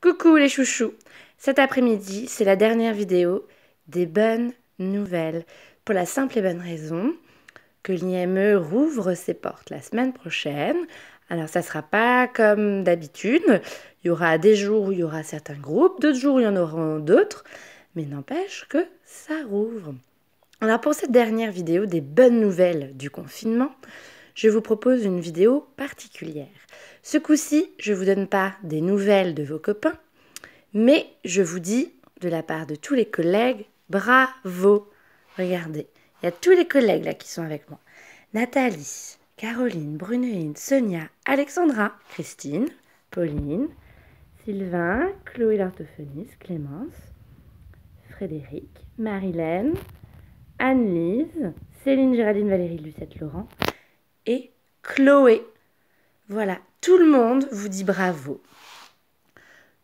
Coucou les chouchous Cet après-midi, c'est la dernière vidéo des bonnes nouvelles. Pour la simple et bonne raison que l'IME rouvre ses portes la semaine prochaine. Alors ça ne sera pas comme d'habitude. Il y aura des jours où il y aura certains groupes, d'autres jours où il y en aura d'autres. Mais n'empêche que ça rouvre. Alors pour cette dernière vidéo des bonnes nouvelles du confinement, je vous propose une vidéo particulière. Ce coup-ci, je ne vous donne pas des nouvelles de vos copains, mais je vous dis, de la part de tous les collègues, bravo Regardez, il y a tous les collègues là qui sont avec moi. Nathalie, Caroline, Brunoine, Sonia, Alexandra, Christine, Pauline, Sylvain, Chloé l'orthophoniste, Clémence, Frédéric, Marilène, Anne-Lise, Céline, Géraldine, Valérie, Lucette, Laurent, et Chloé. Voilà, tout le monde vous dit bravo.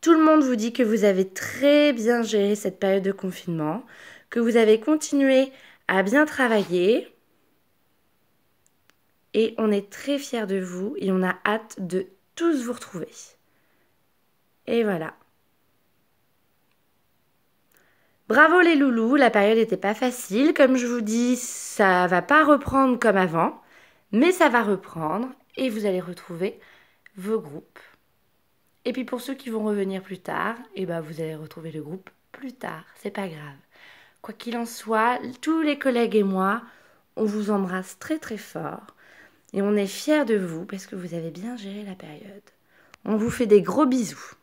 Tout le monde vous dit que vous avez très bien géré cette période de confinement, que vous avez continué à bien travailler. Et on est très fiers de vous et on a hâte de tous vous retrouver. Et voilà. Bravo les loulous, la période n'était pas facile. Comme je vous dis, ça va pas reprendre comme avant. Mais ça va reprendre et vous allez retrouver vos groupes. Et puis pour ceux qui vont revenir plus tard, eh ben vous allez retrouver le groupe plus tard, c'est pas grave. Quoi qu'il en soit, tous les collègues et moi, on vous embrasse très très fort et on est fiers de vous parce que vous avez bien géré la période. On vous fait des gros bisous.